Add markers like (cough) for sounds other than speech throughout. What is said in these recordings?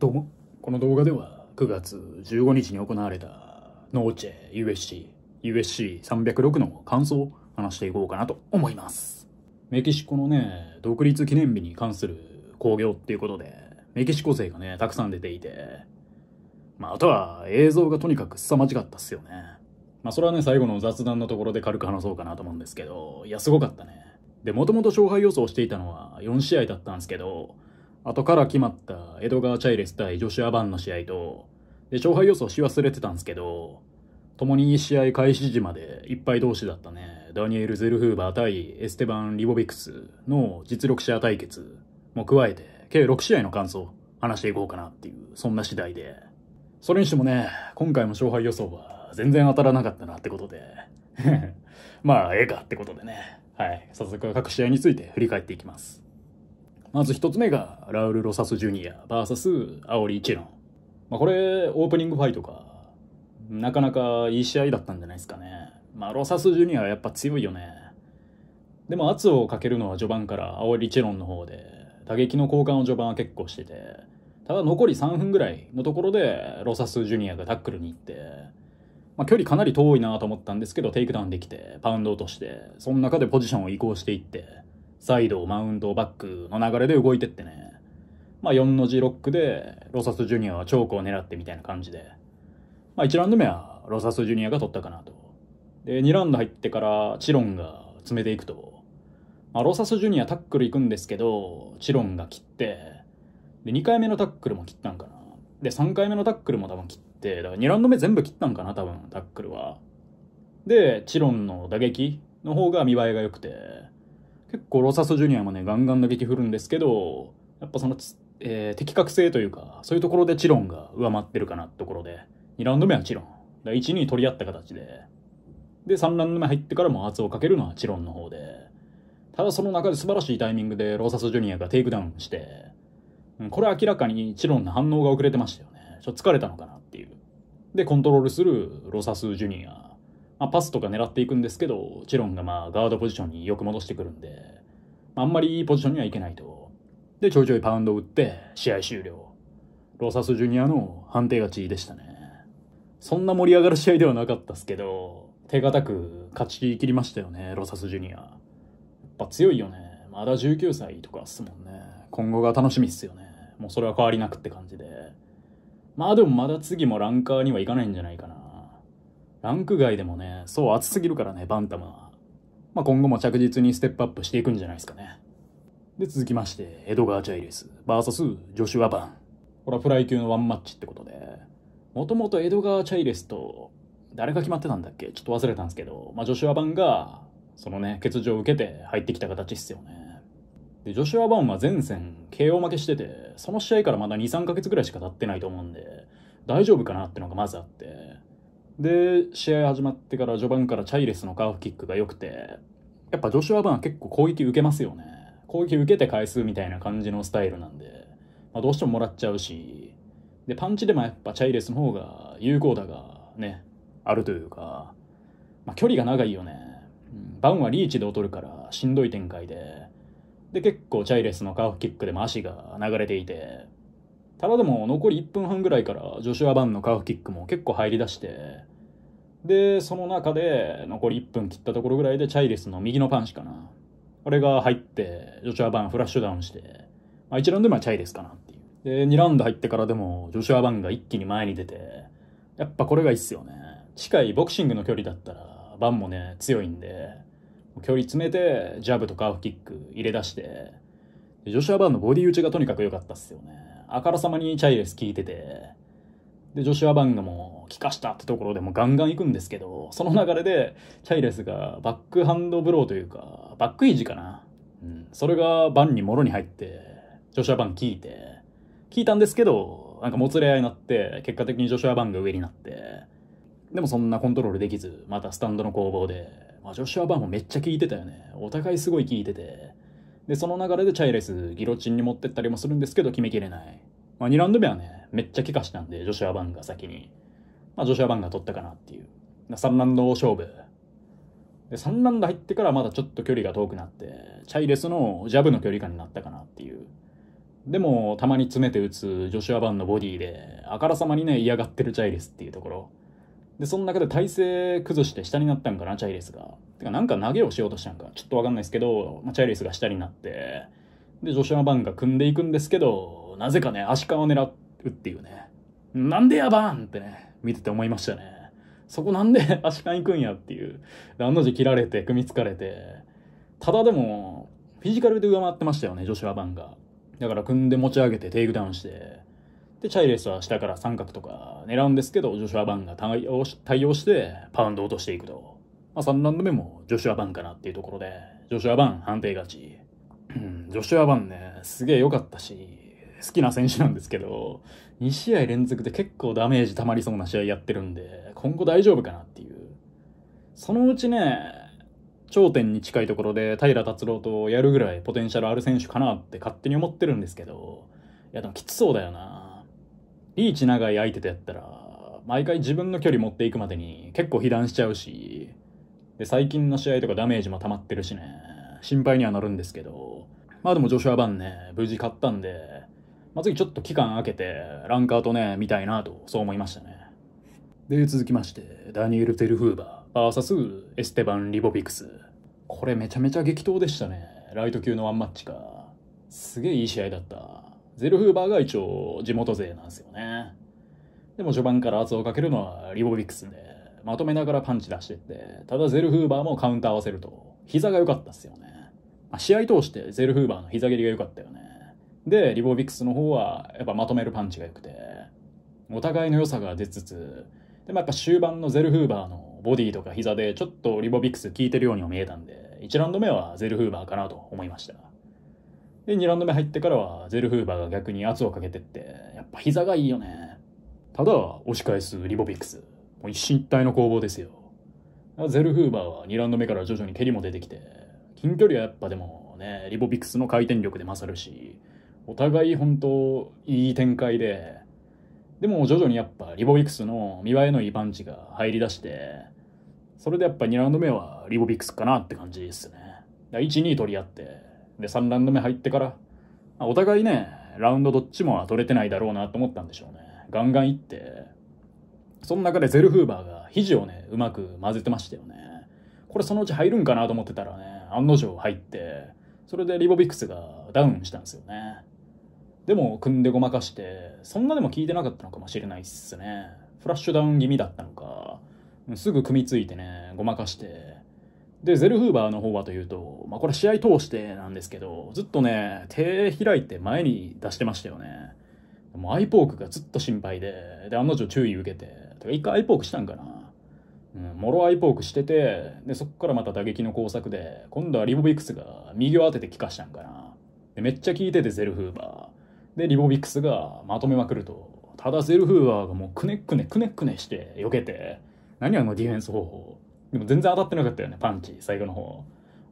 どうも、この動画では9月15日に行われたノーチェ USC、USC306 の感想を話していこうかなと思います。メキシコのね、独立記念日に関する興行っていうことで、メキシコ勢がね、たくさん出ていて、まあ、あとは映像がとにかく凄まじかったっすよね。まあ、それはね、最後の雑談のところで軽く話そうかなと思うんですけど、いや、すごかったね。で、もともと勝敗予想していたのは4試合だったんですけど、後から決まったエドガー・チャイレス対ジョシュ・アバンの試合と、で、勝敗予想し忘れてたんですけど、共に試合開始時までいっぱい同士だったね、ダニエル・ゼルフーバー対エステバン・リボビクスの実力者対決も加えて、計6試合の感想、話していこうかなっていう、そんな次第で。それにしてもね、今回も勝敗予想は全然当たらなかったなってことで、(laughs) まあ、ええかってことでね、はい、早速各試合について振り返っていきます。まず1つ目がラウル・ロサス・ジュニア VS アオリ・チロン。まあ、これ、オープニングファイトか。なかなかいい試合だったんじゃないですかね。まあ、ロサス・ジュニアはやっぱ強いよね。でも圧をかけるのは序盤からアオリ・チェロンの方で、打撃の交換を序盤は結構してて、ただ残り3分ぐらいのところでロサス・ジュニアがタックルに行って、まあ、距離かなり遠いなと思ったんですけど、テイクダウンできて、パウンド落として、その中でポジションを移行していって、サイド、マウンド、バックの流れで動いてってね。まあ、4の字ロックで、ロサスジュニアはチョークを狙ってみたいな感じで。まあ、1ラウンド目はロサスジュニアが取ったかなと。で、2ラウンド入ってからチロンが詰めていくと。まあ、ロサスジュニアタックル行くんですけど、チロンが切って、で、2回目のタックルも切ったんかな。で、3回目のタックルも多分切って、だから2ラウンド目全部切ったんかな、多分、タックルは。で、チロンの打撃の方が見栄えが良くて、結構ロサスジュニアもね、ガンガン打撃振るんですけど、やっぱその、えー、的確性というか、そういうところでチロンが上回ってるかなってところで、2ラウンド目はチロン。1、2取り合った形で。で、3ラウンド目入ってからも圧をかけるのはチロンの方で。ただその中で素晴らしいタイミングでローサスジュニアがテイクダウンして、うん、これ明らかにチロンの反応が遅れてましたよね。ちょっと疲れたのかなっていう。で、コントロールするロサスジュニア。まあ、パスとか狙っていくんですけど、チェロンがまあガードポジションによく戻してくるんで、あんまりいいポジションにはいけないと。で、ちょいちょいパウンド打って、試合終了。ロサスジュニアの判定勝ちでしたね。そんな盛り上がる試合ではなかったっすけど、手堅く勝ち切りましたよね、ロサスジュニア。やっぱ強いよね。まだ19歳とかっすもんね。今後が楽しみっすよね。もうそれは変わりなくって感じで。まあでもまだ次もランカーにはいかないんじゃないかな。ランク外でもね、そう熱すぎるからね、バンタムは。まあ、今後も着実にステップアップしていくんじゃないですかね。で、続きまして、エドガー・チャイレス、VS ジョシュア・バン。これはフライ級のワンマッチってことで、もともとエドガー・チャイレスと、誰が決まってたんだっけちょっと忘れたんですけど、まあ、ジョシュア・バンが、そのね、欠場を受けて入ってきた形っすよね。で、ジョシュア・バンは前戦、KO 負けしてて、その試合からまだ2、3ヶ月ぐらいしか経ってないと思うんで、大丈夫かなってのがまずあって、で、試合始まってから序盤からチャイレスのカーフキックが良くて、やっぱジョシュア・バーン結構攻撃受けますよね。攻撃受けて返すみたいな感じのスタイルなんで、まあ、どうしてももらっちゃうし、で、パンチでもやっぱチャイレスの方が有効打がね、あるというか、まあ、距離が長いよね。バウンはリーチで劣るからしんどい展開で、で、結構チャイレスのカーフキックでも足が流れていて、ただでも残り1分半ぐらいからジョシュア・バンのカーフキックも結構入りだしてでその中で残り1分切ったところぐらいでチャイリスの右のパンチかなあれが入ってジョシュア・バンフラッシュダウンして、まあ、1ラウンド目はチャイリスかなっていうで2ラウンド入ってからでもジョシュア・バンが一気に前に出てやっぱこれがいいっすよね近いボクシングの距離だったらバンもね強いんで距離詰めてジャブとカーフキック入れ出してジョシュア・バンのボディ打ちがとにかく良かったっすよねあからさまにチャイレス聞いてて、で、ジョシュア・バングも聞かしたってところでもガンガン行くんですけど、その流れで、チャイレスがバックハンドブローというか、バックイージかな。うん。それがバンにもろに入って、ジョシュア・バン聞いて、聞いたんですけど、なんかもつれ合いになって、結果的にジョシュア・バンが上になって、でもそんなコントロールできず、またスタンドの攻防で、まあ、ジョシュア・バンもめっちゃ聞いてたよね。お互いすごい聞いてて、で、その流れでチャイレス、ギロチンに持ってったりもするんですけど、決めきれない。まあ、2ラウンド目はね、めっちゃ気化したんで、ジョシュア・バンが先に。まあ、ジョシュア・バンが取ったかなっていう。3ラウンド勝負。で、3ラウンド入ってからまだちょっと距離が遠くなって、チャイレスのジャブの距離感になったかなっていう。でも、たまに詰めて打つジョシュア・バンのボディで、あからさまにね、嫌がってるチャイレスっていうところ。で、その中で体勢崩して下になったんかな、チャイレスが。てか、なんか投げをしようとしたんか、ちょっとわかんないですけど、まあ、チャイレスが下になって、で、ジョシュア・バンが組んでいくんですけど、なぜかね、足利を狙うっていうね。なんでやバーンってね、見てて思いましたね。そこなんで足 (laughs) 利行くんやっていう。で、案の字切られて、組みつかれて。ただでも、フィジカルで上回ってましたよね、ジョシュア・バンが。だから組んで持ち上げて、テイクダウンして、で、チャイレスは下から三角とか狙うんですけど、ジョシュア・バンが対応し対応して、パウンド落としていくと。まあ、3ラウンド目もジョシュア・バンかなっていうところで、ジョシュア・バン判定勝ち。ジョシュア・バンね、すげえ良かったし、好きな選手なんですけど、2試合連続で結構ダメージ溜まりそうな試合やってるんで、今後大丈夫かなっていう。そのうちね、頂点に近いところで平達郎とやるぐらいポテンシャルある選手かなって勝手に思ってるんですけど、いやでもきつそうだよな。リーチ長い相手とやったら、毎回自分の距離持っていくまでに結構被弾しちゃうし、で、最近の試合とかダメージも溜まってるしね、心配にはなるんですけど、まあでもジョシュア・バンね、無事勝ったんで、まあ、次ちょっと期間空けて、ランカーとね、見たいなと、そう思いましたね。で、続きまして、ダニエル・テルフーバー、VS エステバン・リボビクス。これめちゃめちゃ激闘でしたね。ライト級のワンマッチか。すげえいい試合だった。ゼルフーバーが一応地元勢なんですよね。でも序盤から圧をかけるのはリボビックスで、まとめながらパンチ出してって、ただゼルフーバーもカウンター合わせると、膝が良かったっすよね。まあ、試合通してゼルフーバーの膝蹴りが良かったよね。で、リボビックスの方はやっぱまとめるパンチが良くて、お互いの良さが出つつ、でもやっぱ終盤のゼルフーバーのボディとか膝でちょっとリボビックス効いてるようにも見えたんで、1ラウンド目はゼルフーバーかなと思いました。で、2ラウンド目入ってからは、ゼルフーバーが逆に圧をかけてって、やっぱ膝がいいよね。ただ、押し返すリボビックス。もう一進一退の攻防ですよ。ゼルフーバーは2ラウンド目から徐々に蹴りも出てきて、近距離はやっぱでもね、リボビックスの回転力で勝るし、お互い本当いい展開で、でも徐々にやっぱリボビックスの見栄えのいいパンチが入り出して、それでやっぱ2ラウンド目はリボビックスかなって感じですね。1、2取り合って、で、3ラウンド目入ってから、お互いね、ラウンドどっちも取れてないだろうなと思ったんでしょうね。ガンガンいって、その中でゼルフーバーが肘をね、うまく混ぜてましたよね。これそのうち入るんかなと思ってたらね、案の定入って、それでリボビックスがダウンしたんですよね。でも、組んでごまかして、そんなでも効いてなかったのかもしれないっすね。フラッシュダウン気味だったのか、すぐ組みついてね、ごまかして、で、ゼルフーバーの方はというと、まあ、これ試合通してなんですけど、ずっとね、手開いて前に出してましたよね。もうアイポークがずっと心配で、で、案の定注意受けて、てか一回アイポークしたんかな。うん、もろアイポークしてて、で、そこからまた打撃の工作で、今度はリボビックスが右を当てて効かしたんかな。で、めっちゃ効いててゼルフーバー。で、リボビックスがまとめまくると、ただゼルフーバーがもうくねくねくねくねして避けて、何あのディフェンス方法。でも全然当たってなかったよね、パンチ、最後の方。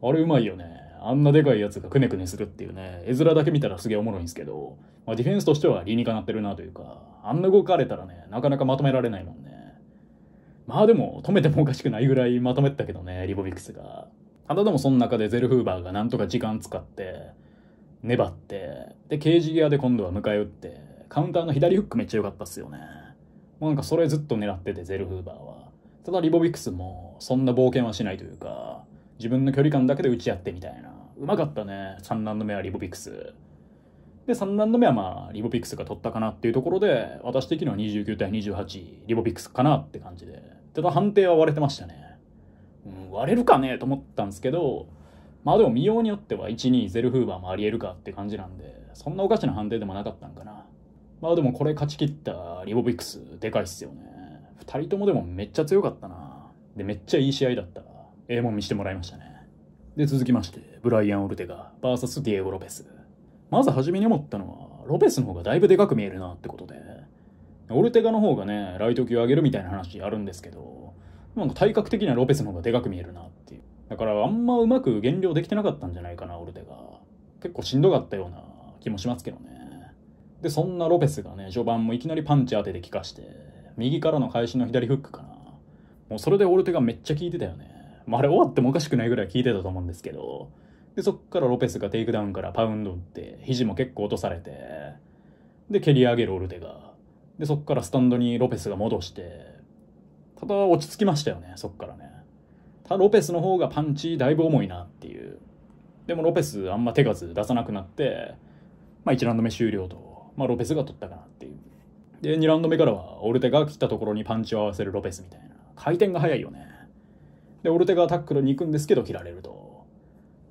あれうまいよね。あんなでかいやつがくねくねするっていうね、絵面だけ見たらすげえおもろいんですけど、まあ、ディフェンスとしては理にかなってるなというか、あんな動かれたらね、なかなかまとめられないもんね。まあでも、止めてもおかしくないぐらいまとめてたけどね、リボビクスが。ただでもその中でゼルフーバーがなんとか時間使って、粘って、で、ケージアで今度は迎え撃って、カウンターの左フックめっちゃ良かったっすよね。もうなんかそれずっと狙ってて、ゼルフーバーは。ただリボビクスもそんな冒険はしないというか、自分の距離感だけで打ち合ってみたいな。うまかったね。3ラウンド目はリボビクス。で、3ラウンド目はまあ、リボビックスが取ったかなっていうところで、私的には29対28、リボビックスかなって感じで。ただ判定は割れてましたね。うん、割れるかねと思ったんですけど、まあでも見ようによっては1、2、ゼルフーバーもありえるかって感じなんで、そんなおかしな判定でもなかったんかな。まあでもこれ勝ち切ったリボビックス、でかいっすよね。2人ともでもめっちゃ強かったな。で、めっちゃいい試合だった。ええもん見してもらいましたね。で、続きまして、ブライアン・オルテガ VS ディエゴ・ロペス。まず初めに思ったのは、ロペスの方がだいぶでかく見えるなってことで、オルテガの方がね、ライト級上げるみたいな話あるんですけど、なんか体格的にはロペスの方がでかく見えるなっていう。だからあんまうまく減量できてなかったんじゃないかな、オルテガ。結構しんどかったような気もしますけどね。で、そんなロペスがね、序盤もいきなりパンチ当てて効かして、右からの返しの左フックかな。もうそれでオルテがめっちゃ効いてたよね。まあ、あれ終わってもおかしくないぐらい効いてたと思うんですけど。で、そっからロペスがテイクダウンからパウンド打って、肘も結構落とされて、で、蹴り上げるオルテが。で、そっからスタンドにロペスが戻して、ただ落ち着きましたよね、そっからね。ただロペスの方がパンチだいぶ重いなっていう。でもロペスあんま手数出さなくなって、まあ1ラウンド目終了と、まあロペスが取ったかなっていう。で、2ラウンド目からは、オルテが来たところにパンチを合わせるロペスみたいな。回転が速いよね。で、オルテがタックルに行くんですけど、切られると。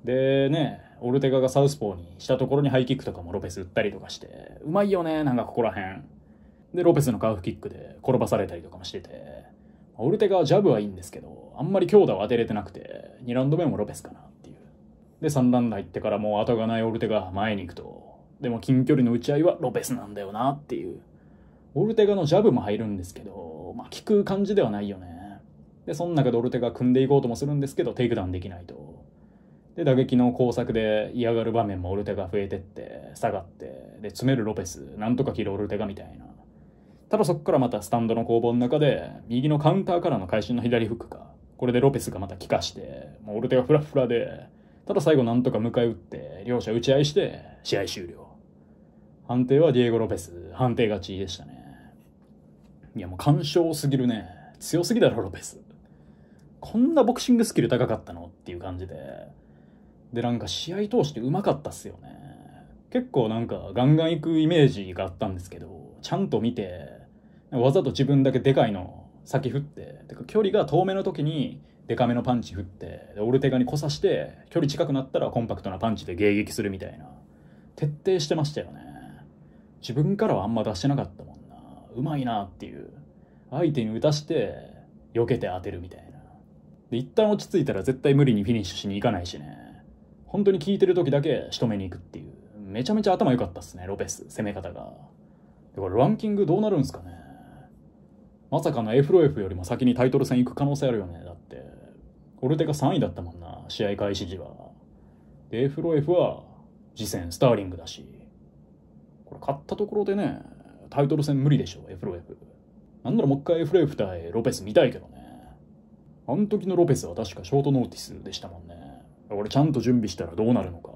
で、ね、オルテガがサウスポーにしたところにハイキックとかもロペス打ったりとかして、うまいよね、なんかここら辺。で、ロペスのカーフキックで転ばされたりとかもしてて、オルテガはジャブはいいんですけど、あんまり強打を当てれてなくて、2ラウンド目もロペスかなっていう。で、3ラウンド入ってからもう後がないオルテガ前に行くと、でも近距離の打ち合いはロペスなんだよなっていう。オルテガのジャブも入るんですけど、まあ、効く感じではないよね。で、その中でオルテガ組んでいこうともするんですけど、テイクダウンできないと。で、打撃の工作で嫌がる場面もオルテガ増えてって、下がって、で、詰めるロペス、なんとか切るオルテガみたいな。ただそこからまたスタンドの攻防の中で、右のカウンターからの会心の左フックか。これでロペスがまた効化して、もうオルテガフラフラで、ただ最後なんとか迎え撃って、両者打ち合いして、試合終了。判定はディエゴ・ロペス、判定勝ちでしたね。いやもう干渉すぎるね。強すぎだろ、ロペス。こんなボクシングスキル高かったのっていう感じで。で、なんか試合通してうまかったっすよね。結構なんかガンガン行くイメージがあったんですけど、ちゃんと見て、わざと自分だけでかいの先振って、てか距離が遠めの時にでかめのパンチ振って、オルテガにこさして、距離近くなったらコンパクトなパンチで迎撃するみたいな。徹底してましたよね。自分からはあんま出してなかったもんうまいなっていう相手に打たして避けて当てるみたいなで一旦落ち着いたら絶対無理にフィニッシュしに行かないしね本当に効いてる時だけ仕留めに行くっていうめちゃめちゃ頭良かったっすねロペス攻め方がでこれランキングどうなるんすかねまさかの F ロ F よりも先にタイトル戦行く可能性あるよねだってオルテが3位だったもんな試合開始時はで F ロ F は次戦スターリングだしこれ買ったところでねタイトル戦無理でしょ f o f なんならもう一回 f o f 対ロペス見たいけどねあの時のロペスは確かショートノーティスでしたもんね俺ちゃんと準備したらどうなるのか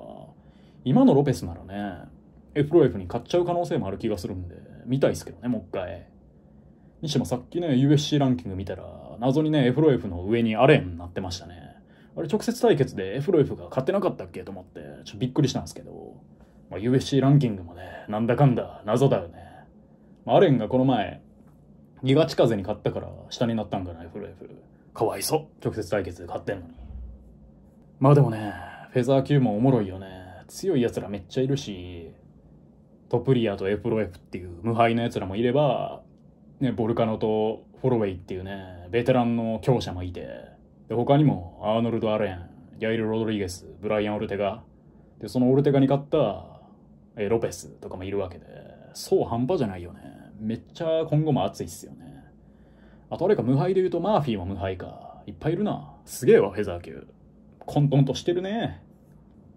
今のロペスならね f o f に買っちゃう可能性もある気がするんで見たいっすけどねもう一回にしてもさっきね USC ランキング見たら謎にね f o f の上にアレンなってましたねあれ直接対決で f o f が勝ってなかったっけと思ってちょっとびっくりしたんですけど、まあ、USC ランキングもねなんだかんだ謎だよねアレンがこの前、ギガ近風に買ったから下になったんかな、FF。かわいそう。直接対決で買ってんのに。まあでもね、フェザー級もおもろいよね。強い奴らめっちゃいるし、トプリアとエプロエフっていう無敗の奴らもいれば、ね、ボルカノとフォロウェイっていうね、ベテランの強者もいて、で、他にもアーノルド・アレン、ヤイル・ロドリゲス、ブライアン・オルテガ、で、そのオルテガに勝った、えロペスとかもいるわけで、そう半端じゃないよね。めっちゃ今後も熱いっすよね。あとあれか無敗で言うとマーフィーも無敗か。いっぱいいるな。すげえわ、フェザー級。混沌としてるね。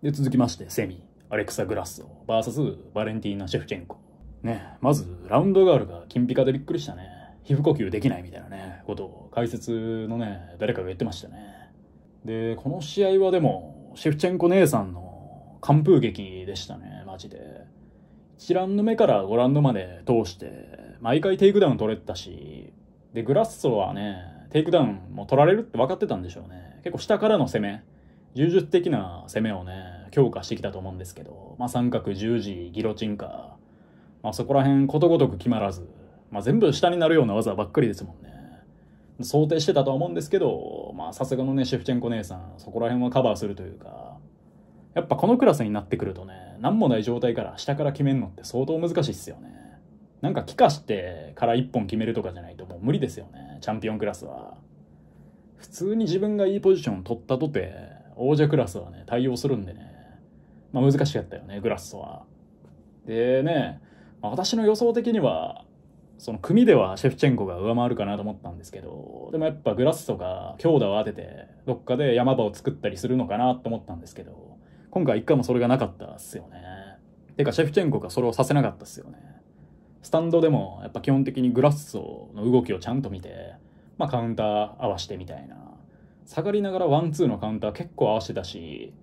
で、続きまして、セミ、アレクサ・グラッソ、バーサス、バレンティーナ・シェフチェンコ。ね、まず、ラウンドガールが金ピカでびっくりしたね。皮膚呼吸できないみたいなね、ことを解説のね、誰かが言ってましたね。で、この試合はでも、シェフチェンコ姉さんの完封劇でしたね、マジで。知らんの目からご覧のまで通して、毎回テイクダウン取れたし、で、グラッソはね、テイクダウンも取られるって分かってたんでしょうね。結構下からの攻め、柔術的な攻めをね、強化してきたと思うんですけど、まあ三角、十字、ギロチンか、まあそこら辺ことごとく決まらず、まあ全部下になるような技ばっかりですもんね。想定してたとは思うんですけど、まあさすがのね、シェフチェンコ姉さん、そこら辺はカバーするというか、やっぱこのクラスになってくるとね、何もない状態から下から決めるのって相当難しいっすよね。なんか気化してから1本決めるとかじゃないともう無理ですよね。チャンピオンクラスは。普通に自分がいいポジションを取ったとて、王者クラスはね、対応するんでね。まあ難しかったよね、グラスは。でね、まあ、私の予想的には、その組ではシェフチェンコが上回るかなと思ったんですけど、でもやっぱグラスとか強打を当てて、どっかで山場を作ったりするのかなと思ったんですけど、今回一回もそれがなかったっすよね。てか、シェフチェンコがそれをさせなかったっすよね。スタンドでも、やっぱ基本的にグラッソの動きをちゃんと見て、まあカウンター合わしてみたいな。下がりながらワンツーのカウンター結構合わしてたし、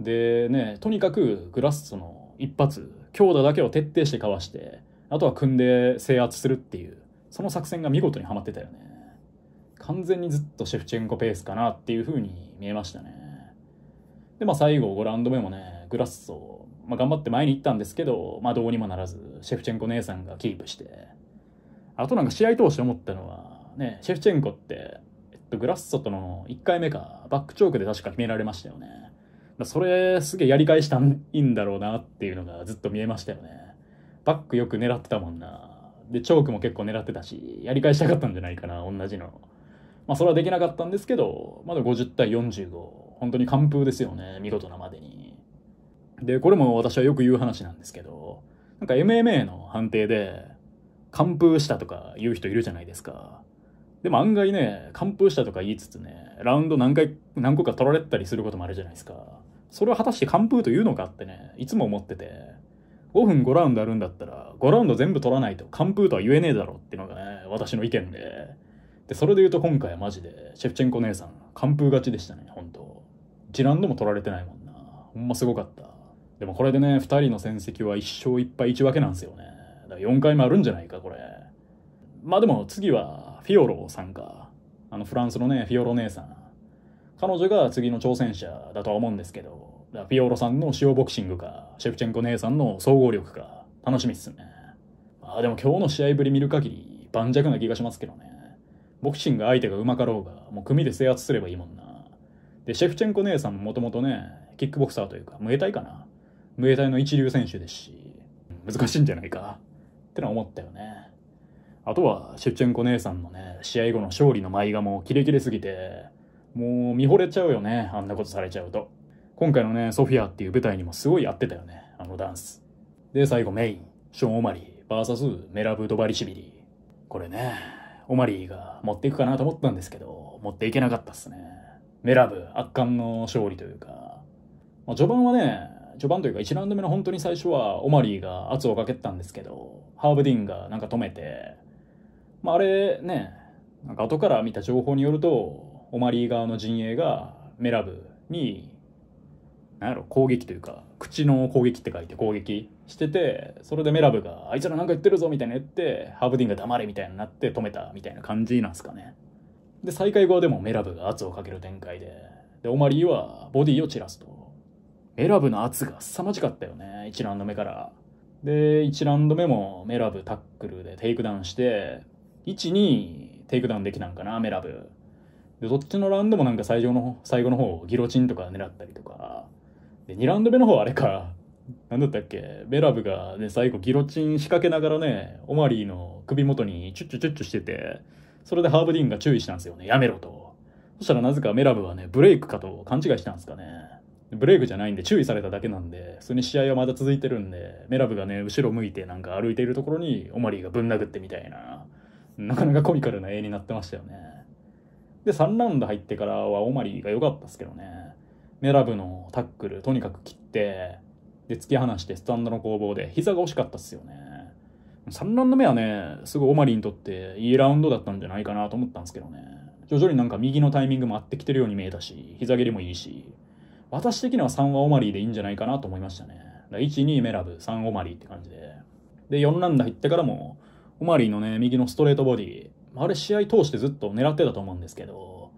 でね、とにかくグラッソの一発、強打だけを徹底してかわして、あとは組んで制圧するっていう、その作戦が見事にはまってたよね。完全にずっとシェフチェンコペースかなっていう風に見えましたね。で、まあ、最後5ラウンド目もね、グラッソ、まあ、頑張って前に行ったんですけど、まあ、どうにもならず、シェフチェンコ姉さんがキープして、あとなんか試合通して思ったのは、ね、シェフチェンコって、えっと、グラッソとの1回目か、バックチョークで確か決められましたよね。それ、すげえやり返したんいいんだろうなっていうのがずっと見えましたよね。バックよく狙ってたもんな。で、チョークも結構狙ってたし、やり返したかったんじゃないかな、同じの。まあ、それはできなかったんですけど、まだ50対45。本当に完封ですよね。見事なまでに。で、これも私はよく言う話なんですけど、なんか MMA の判定で、完封したとか言う人いるじゃないですか。でも案外ね、完封したとか言いつつね、ラウンド何回、何個か取られたりすることもあるじゃないですか。それを果たして完封というのかってね、いつも思ってて、5分5ラウンドあるんだったら、5ラウンド全部取らないと完封とは言えねえだろっていうのがね、私の意見で。で、それで言うと今回はマジで、シェフチェンコ姉さん、完封勝ちでしたね、本当一ラウンドも取られてないもんな。ほんますごかった。でもこれでね、2人の戦績は一勝一敗一分けなんですよね。だから4回もあるんじゃないか、これ。まあでも次はフィオロさんか。あのフランスのね、フィオロ姉さん。彼女が次の挑戦者だとは思うんですけど、だフィオロさんの塩ボクシングか、シェフチェンコ姉さんの総合力か、楽しみっすね。まあでも今日の試合ぶり見る限り盤石な気がしますけどね。ボクシング相手がうまかろうが、もう組で制圧すればいいもんな。で、シェフチェンコ姉さんももともとね、キックボクサーというか、ムエタイかな。ムエタイの一流選手ですし、難しいんじゃないか。ってのは思ったよね。あとは、シェフチェンコ姉さんのね、試合後の勝利の舞がもうキレキレすぎて、もう見惚れちゃうよね、あんなことされちゃうと。今回のね、ソフィアっていう舞台にもすごい合ってたよね、あのダンス。で、最後メイン、ショーン・オマリー、VS メラブ・ドバリシビリ。これね、オマリーが持っていくかなと思ったんですけど、持っていけなかったっすね。メラブ圧巻の勝利というか、まあ、序盤はね序盤というか1ラウンド目の本当に最初はオマリーが圧をかけてたんですけどハーブディンがなんか止めて、まあ、あれねなんか後から見た情報によるとオマリー側の陣営がメラブに何やろ攻撃というか口の攻撃って書いて攻撃しててそれでメラブが「あいつらなんか言ってるぞ」みたいな言ってハーブディンが黙れみたいになって止めたみたいな感じなんですかね。で、再会後でもメラブが圧をかける展開で、で、オマリーはボディを散らすと。メラブの圧が凄まじかったよね、1ラウンド目から。で、1ラウンド目もメラブタックルでテイクダウンして、1、2テイクダウンできたんかな、メラブ。で、どっちのラウンドもなんか最上の、最後の方、ギロチンとか狙ったりとか。で、2ラウンド目の方あれか、なんだったっけメラブが、ね、最後ギロチン仕掛けながらね、オマリーの首元にチュッチュチュッチュしてて、それでハーブ・ディーンが注意したんですよね。やめろと。そしたらなぜかメラブはね、ブレイクかと勘違いしたんですかね。ブレイクじゃないんで注意されただけなんで、普通に試合はまだ続いてるんで、メラブがね、後ろ向いてなんか歩いているところにオマリーがぶん殴ってみたいな、なかなかコミカルな絵になってましたよね。で、3ラウンド入ってからはオマリーが良かったですけどね。メラブのタックル、とにかく切って、で、突き放してスタンドの攻防で、膝が惜しかったっすよね。3ラウンド目はね、すごいオマリーにとっていいラウンドだったんじゃないかなと思ったんですけどね。徐々になんか右のタイミングも合ってきてるように見えたし、膝蹴りもいいし、私的には3はオマリーでいいんじゃないかなと思いましたね。1、2メラブ、3オマリーって感じで。で、4ラウンド入ってからも、オマリーのね、右のストレートボディ、あれ試合通してずっと狙ってたと思うんですけど、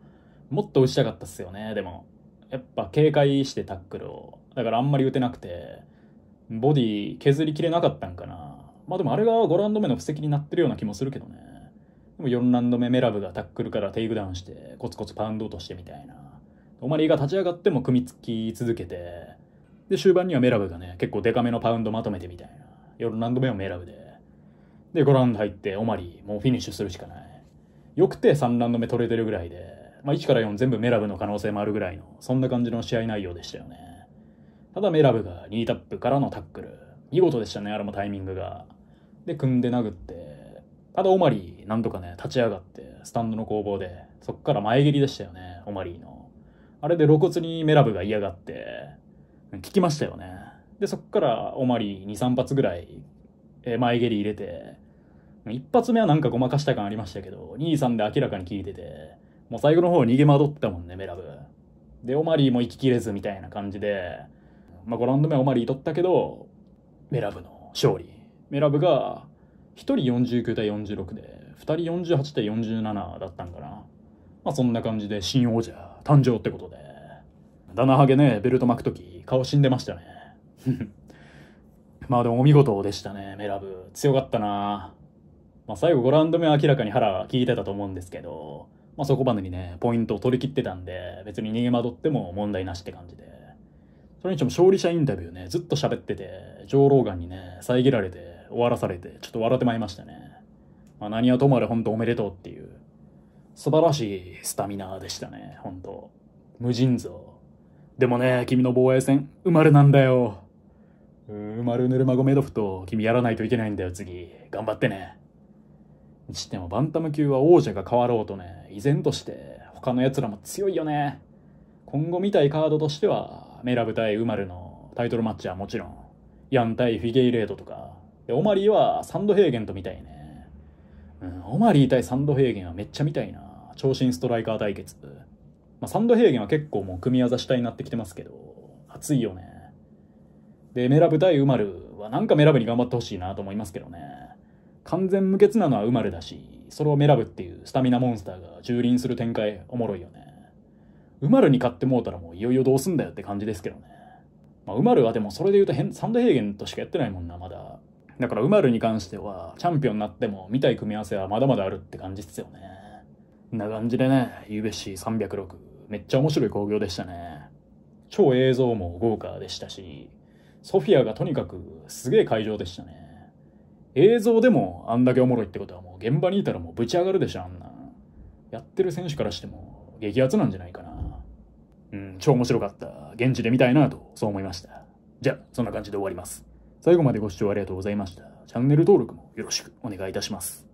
もっと打ちたかったっすよね、でも。やっぱ警戒してタックルを。だからあんまり打てなくて、ボディ削りきれなかったんかな。まあでもあれが5ラウンド目の布石になってるような気もするけどね。でも4ラウンド目メラブがタックルからテイクダウンして、コツコツパウンド落としてみたいな。オマリーが立ち上がっても組みつき続けて、で、終盤にはメラブがね、結構デカめのパウンドまとめてみたいな。4ラウンド目はメラブで。で、5ラウンド入って、オマリー、もうフィニッシュするしかない。よくて3ラウンド目取れてるぐらいで、まあ1から4全部メラブの可能性もあるぐらいの、そんな感じの試合内容でしたよね。ただメラブが2タップからのタックル。見事でしたね、あれもタイミングが。で、組んで殴って、ただ、オマリー、なんとかね、立ち上がって、スタンドの攻防で、そっから前蹴りでしたよね、オマリーの。あれで露骨にメラブが嫌がって、聞きましたよね。で、そっからオマリー2、3発ぐらい、え前蹴り入れて、一発目はなんかごまかした感ありましたけど、2、3で明らかに効いてて、もう最後の方逃げ惑ったもんね、メラブ。で、オマリーも行ききれずみたいな感じで、まあ5ラウンド目はオマリー取ったけど、メラブの勝利。メラブが1人49対46で2人48対47だったんかなまあそんな感じで新王者誕生ってことでダナハゲねベルト巻く時顔死んでましたね (laughs) まあでもお見事でしたねメラブ強かったなまあ最後5ラウンド目は明らかに腹が効いてたと思うんですけどまあそこまでにねポイントを取り切ってたんで別に逃げ惑っても問題なしって感じでそれにしても勝利者インタビューねずっと喋ってて上老眼にね遮られて終わらされて、ちょっと笑ってまいりましたね。まあ、何はともあれ本当おめでとうっていう、素晴らしいスタミナでしたね、本当無尽蔵。でもね、君の防衛戦、生まれなんだよ。生まれぬるまごめドフと君やらないといけないんだよ、次。頑張ってね。にしてもバンタム級は王者が変わろうとね、依然として他の奴らも強いよね。今後見たいカードとしては、メラブ対ウマルのタイトルマッチはもちろん、ヤン対フィゲイレードとか、で、オマリーはサンドヘーゲンと見たいね。うん、オマリー対サンドヘーゲンはめっちゃ見たいな。超新ストライカー対決。まあ、サンドヘーゲンは結構もう組み技主体になってきてますけど、熱いよね。で、メラブ対ウマルはなんかメラブに頑張ってほしいなと思いますけどね。完全無欠なのはウマルだし、それをメラブっていうスタミナモンスターが蹂躙する展開おもろいよね。ウマルに勝ってもうたらもういよいよどうすんだよって感じですけどね。まあ、ウマルはでもそれで言うとサンドヘーゲンとしかやってないもんな、まだ。だから、ウマルに関しては、チャンピオンになっても見たい組み合わせはまだまだあるって感じっすよね。な感じでね、ゆべし306、めっちゃ面白い興行でしたね。超映像も豪華でしたし、ソフィアがとにかくすげえ会場でしたね。映像でもあんだけおもろいってことはもう現場にいたらもうぶち上がるでしょ、あんな。やってる選手からしても激アツなんじゃないかな。うん、超面白かった。現地で見たいなと、そう思いました。じゃあ、そんな感じで終わります。最後までご視聴ありがとうございました。チャンネル登録もよろしくお願いいたします。